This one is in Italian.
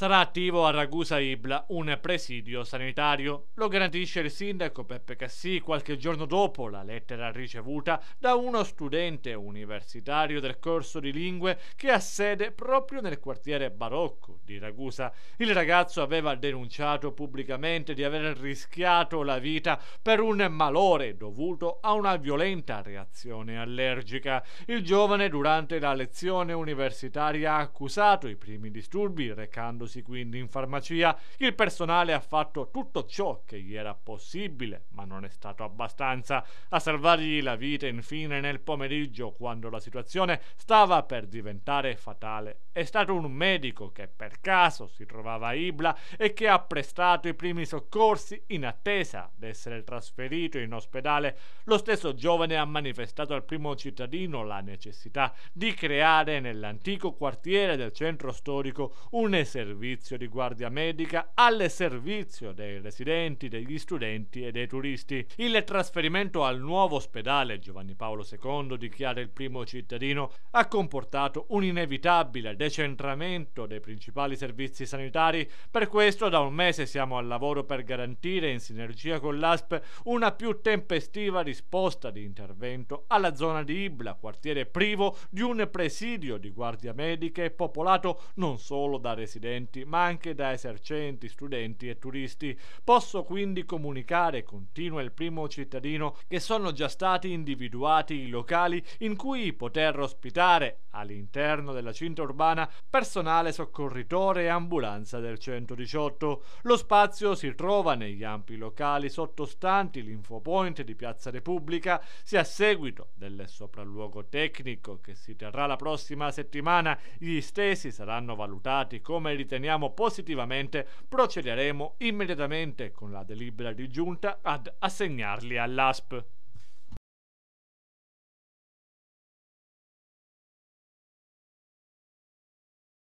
sarà attivo a Ragusa Ibla un presidio sanitario. Lo garantisce il sindaco Peppe Cassì qualche giorno dopo la lettera ricevuta da uno studente universitario del corso di lingue che ha sede proprio nel quartiere barocco di Ragusa. Il ragazzo aveva denunciato pubblicamente di aver rischiato la vita per un malore dovuto a una violenta reazione allergica. Il giovane durante la lezione universitaria ha accusato i primi disturbi recandosi recandosi quindi in farmacia, il personale ha fatto tutto ciò che gli era possibile, ma non è stato abbastanza a salvargli la vita infine nel pomeriggio quando la situazione stava per diventare fatale. È stato un medico che per caso si trovava a Ibla e che ha prestato i primi soccorsi in attesa d'essere trasferito in ospedale. Lo stesso giovane ha manifestato al primo cittadino la necessità di creare nell'antico quartiere del centro storico un servizio servizio di guardia medica al servizio dei residenti, degli studenti e dei turisti. Il trasferimento al nuovo ospedale Giovanni Paolo II, dichiara il primo cittadino, ha comportato un inevitabile decentramento dei principali servizi sanitari. Per questo da un mese siamo al lavoro per garantire in sinergia con l'ASP una più tempestiva risposta di intervento alla zona di Ibla, quartiere privo di un presidio di guardia medica e popolato non solo da residenti residenti, ma anche da esercenti, studenti e turisti. Posso quindi comunicare, continua il primo cittadino, che sono già stati individuati i locali in cui poter ospitare, all'interno della cinta urbana, personale soccorritore e ambulanza del 118. Lo spazio si trova negli ampi locali sottostanti l'infopoint di Piazza Repubblica, se a seguito del sopralluogo tecnico che si terrà la prossima settimana, gli stessi saranno valutati come ritenuti riteniamo positivamente, procederemo immediatamente con la delibera di giunta ad assegnarli all'ASP.